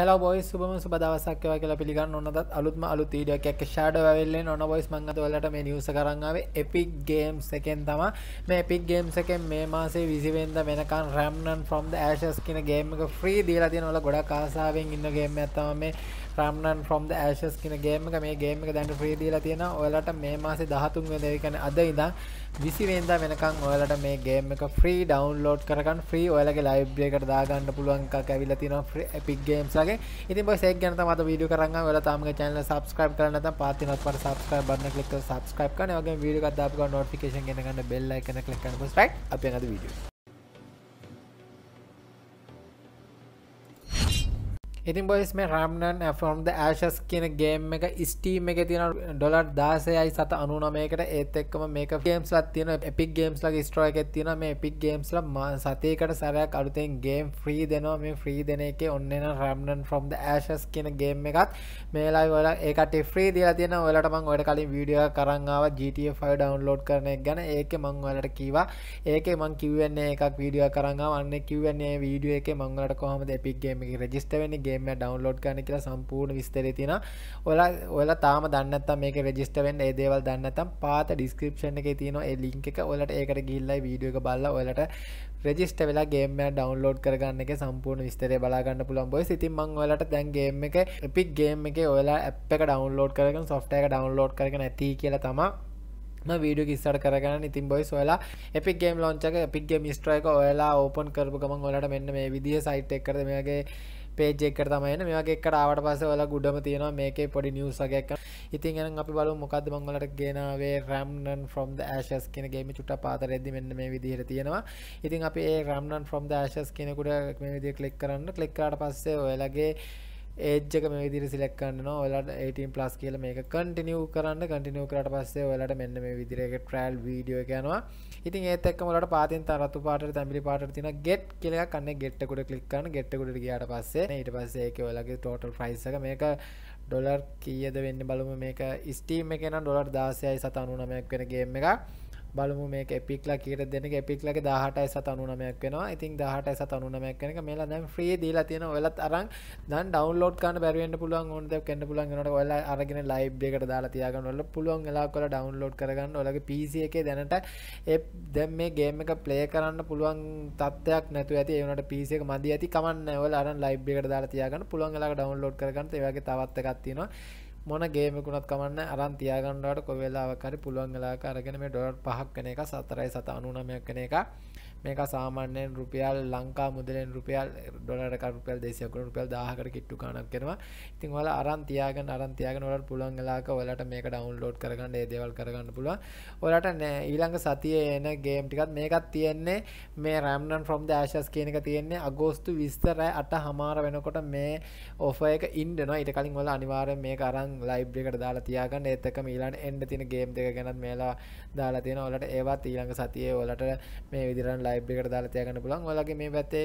හෙල බොයි සුබම සුබදවසක්ව කියලා පිළිගන්න ඔන්නත් අලුත්ම අලු තීඩියක් එක්ක ෂාඩ වැවෙල්ලෙන් ඔන්න බොයිස් මං අද වලට මේ නිවුස් කරන් ආවේ Epic Games එකෙන් තමයි මේ Epic Games එකෙන් මේ මාසේ 20 වෙනිදා වෙනකන් Remnant from the Ashes කියන ගේම් එක ෆ්‍රී දීලා තියෙනවා. ඔයාලා ගොඩක් ආසාවෙන් ඉන්න ගේම් එකක් තමයි මේ Remnant from the Ashes කියන ගේම් එක. මේ ගේම් එක දැන් ෆ්‍රී දීලා තියෙනවා. ඔයාලට මේ මාසේ 13 වෙනිදා ඒ කියන්නේ අද ඉඳන් 20 වෙනිදා වෙනකන් ඔයාලට මේ ගේම් එක ෆ්‍රී ඩවුන්ලෝඩ් කරගන්න ෆ්‍රී ඔයාලගේ ලයිබ්‍රරි එකට දාගන්න පුළුවන් එකක් ඇවිල්ලා තියෙනවා Epic Games වගේ වගේ ඉතින් බොයිස් ඒක ගැන තමයි අද වීඩියෝ කරන්නේ ඔයාලා තාම මගේ channel එක subscribe කරලා නැත්නම් පාත් වෙනත් පාට subscribe button එක click කරලා subscribe කරන්න. ඒ වගේම වීඩියෝ එකක් දාපු ගමන් notification ගෙන ගන්න bell icon එක click කරන්න බොයිස් right අපි යන අද වීඩියෝ ඉතින් බොයිස් මේ රම්නන් ෆොම් ද ඇශස් කියන ගේම් එක ස්ටීම් එක තියෙන ඩොලර් දාසයයි සත අනුනමයකට ඒත් එක්කම මේක ගේම්ස් ලත් තියෙන එපික් ගේම්ස් ලගේ ස්ට්‍රෝයක තියෙන මේ එපික් ගේම්ස් ල සතයකට සරයක් අලුතෙන් ගේම් ෆ්‍රී දෙනවා මේ ෆ්‍රී දෙන එක ඔන්න රම්නන් ෆොම් ද ඇශස් කියන ගේම් එකත් මේලායි වල ඒකට ෆ්‍රී දලා තියෙන ඔලට මං ඔයට කලින් වීඩියෝ කරන්නාව GT5 ඩවන්ලෝඩ් කරන එක ගැන ඒක මං වලට කීවා ඒක මං කිව්වන්නේ එකක් වීඩියෝ කරන්නාව අන්න කිව්වන්නේ වීඩියෝ එක මං වලට කොහොමද එපික් ගේම් එක රෙජිස්ටර් වෙන්නේ ගේම් මෙම ඩවන්ලෝඩ් කරන කියලා සම්පූර්ණ විස්තරේ තියෙන ඔලා ඔයලා තාම දන්නත්තම් මේක රෙජිස්ටවෙන් ඒ දේවල් දන්නතම් පාත ඩිස්ක්‍රපෂන් එක තියෙන ඒ ලිංක එක ඔලට ඒකට ගිල්ලයි වීඩියෝ එක බල්ල ඔලට රෙජිස්ට වෙලා ගේම ඩවන්ලෝඩ් කරගන්න එක සම්පූර්ණ විස්තරය බලාගන්න පුළන්බොයි සිතින් මං ඔලට දැන්ගේම එක එපික් ගේම් එක ඔයලා ඇප් එක ඩවන්ලෝඩ් කරගන සොෆ්ට එක ඩවන්ලෝඩ් කරගන ඇති කියලා තමා වීඩිය කිස්සට කරගන්න ඉතින් බොයි සොලා එපිගේම් ලොංචක පික්ගේ මිස්ට්‍රයික ඔයලා ඕපන් කරපු ගමන් ඔලට මෙන්න මේ විදිහ සයිට් එක් කර මේගේ පේජ් එකට තමයින මේවාගේ කරාවට පස්ස වල ගුඩම තියෙනවා මේකේ පොඩි නිියස් වගේක් ඉතින් එනම් අපි බලමු මොකද්ද මම වලට ගේනාවේ Remnant from the Ashes කියන ගේම චුට්ට පාතරෙද්දි මෙන්න මේ විදිහට තියෙනවා ඉතින් අපි ඒ Remnant from the Ashes කියනකට මේ විදිහ ක්ලික් කරන්න ක්ලික් කරාට පස්සේ ඔයාලගේ ඒජ්ජක මේ දිරි සිලෙක් කන්නන ඔලට 18 ප්ලස් කියල මේක කටිනියව කරන්න කටිනියව කරට පස්සේ ඔලට මෙන්න මේ විදිරක ට්‍රල් වීඩියෝ යනවා ඉතින් ඒතක් මලට පාතින් තරත්තු පාට තැමිි පාට තින ගෙට් කියලා කන්න ගෙට්කුට කලික්කන්න ගෙට්කුට ගියට පස්සේ ඊට පස්සේක ඔලගේ ටෝටල් ෆයිසක මේක ඩොලර් කියද වෙන්න බලම මේක ස්ටීම් එකන ඩොලර් දාසයයි සතනුනමයක් වෙනගේම එක බලමු මේ එපික්ලා කියට දෙන එපික්ලක දහටයි සත අනුනමයක් වෙනවා ඉතින් දහටයි සත අනුනමයක් වෙනක මේලා දැන් ෆ්‍රී දීලා තියෙන ඔයලත් අරන් දැන් ඩවුන්ලෝඩ් කරන්න බැරි වෙන්න පුළුවන් ඕන දෙයක් වෙන්න පුළුවන් වෙනකොට ඔයලා අරගෙන ලයිව් එකට දාලා තියාගන්න ඔයලා පුළුවන් වෙලාවක ඔයලා ඩවුන්ලෝඩ් කරගන්න ඔයලගේ PC එකේ දැනට ඒ දැන් මේ ගේම් එක ප්ලේ කරන්න පුළුවන් තත්ත්වයක් නැතුව ඇති ඒ වුණාට PC එක මදි ඇති කමන්නේ ඔයලා අරන් ලයිව් එකට දාලා තියාගන්න පුළුවන් වෙලාවක ඩවුන්ලෝඩ් කරගන්න ඒ වගේ තවත් එකක් තියෙනවා මොන ගේමකුණත් කමන්න අරන් තියාගන්නට කොවෙලාවකරි පුළුවන්ගලාක අරගෙන මේ ඩොලට් පහක් කන එක සතරයි සත අනුනමයක් කන එක මේක සාමාන්‍යයෙන් රුපියල් ලංකා මුදලෙන් රුපියල් ඩොලරක රුපියල් 200කට රුපියල් 1000කට කිට්ටු ගාණක් වෙනවා. ඉතින් ඔයාලා අරන් තියාගෙන අරන් තියාගෙන ඔයාලට පුළුවන් වෙලාවක ඔයාලට මේක ඩවුන්ලෝඩ් කරගන්න ඒ දේවල් කරගන්න පුළුවන්. ඔයාලට ඊළඟ සතියේ එන ගේම් ටිකත් මේකත් තියෙන්නේ මේ රැම්නන් ෆ්‍රොම් ද ඇෂස් කියන එක තියෙන්නේ අගෝස්තු 20 රෑ 8 හමාර වෙනකොට මේ ඔෆර් එක ඉන්න දෙනවා ඊට කලින් ඔයාලා අනිවාර්යෙන් මේක අරන් ලයිබ්‍රරි එකට දාලා තියාගන්න ඒත් එක්කම ඊළඟ එන්න තියෙන ගේම් දෙක ගැනත් මේලා දාලා තියෙනවා ඔයාලට ඒවත් ඊළඟ සතියේ ඔයාලට මේ විදිහට ලයිබ්‍රිකට දාලා තියාගන්න පුළුවන් ඔයාලගේ මේ පැත්තේ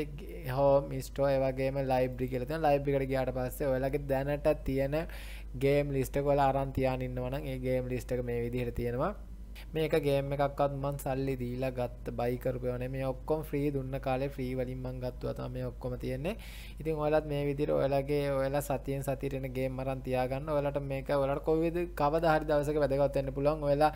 හෝම් ස්ටෝ ඒ වගේම ලයිබ්‍රරි කියලා තියෙනවා ලයිබ්‍රිකට ගියාට පස්සේ ඔයාලගේ දැනට තියෙන ගේම් ලිස්ට් එක ඔයාලා අරන් තියාගෙන ඉන්නවා නම් ඒ ගේම් ලිස්ට් එක මේ විදිහට තියෙනවා මේක ගේම් එකක්වත් මන් සල්ලි දීලා ගත්ත බයි කරපුවානේ මේ ඔක්කොම ෆ්‍රී දුන්න කාලේ ෆ්‍රී වලින් මං ගත්තා තමයි මේ ඔක්කොම තියෙන්නේ. ඉතින් ඔයාලත් මේ විදිහට ඔයාලගේ ඔයාලා සතියෙන් සතියට එන ගේම් අරන් තියාගන්න. ඔයාලට මේක ඔයාලට කොවිද කවදා හරි දවසක වැදගත් වෙන්න පුළුවන්. ඔයාලා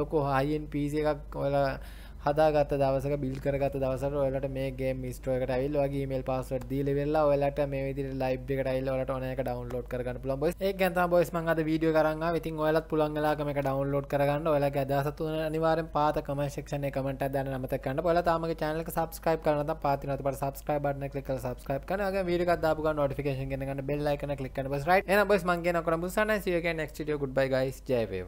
ලොකෝ හයි end PC එකක් ඔයාලා හදාගත දවසක බිල් කරගත දවසට ඔයාලට මේ ගේම් ස්ටෝර් එකට ඇවිල්ලා වගේ ඊමේල් පාස්වර්ඩ් දීලා වෙලා ඔයාලට මේ විදිහට ලයිව් එකට ඇවිල්ලා ඔයාලට ඕන එක ඩවුන්ලෝඩ් කරගන්න පුළුවන් බොයිස් ඒක ගැන තමයි බොයිස් මම අද වීඩියෝ කරන් ආවේ ඉතින් ඔයාලත් පුළුවන් වෙලාවක මේක ඩවුන්ලෝඩ් කරගන්න ඔයාලගේ අදහස තුන අනිවාර්යෙන් පාත කමෙන්ට් සෙක්ෂන් එකේ කමෙන්ට් එකක් දාන්න අමතක කරන්න ඔයාලා තාමගේ channel එක subscribe කරලා නැත්නම් පාතින අතපර subscribe button එක click කරලා subscribe කරනවා වගේ වීඩියෝ එකක් දාපු ගමන් notification ගෙන ගන්න bell icon එක click කරන්න බස් right එහෙනම් බස් මම කියනවා කරමු සනායි see you again next video goodbye guys ජය වේවා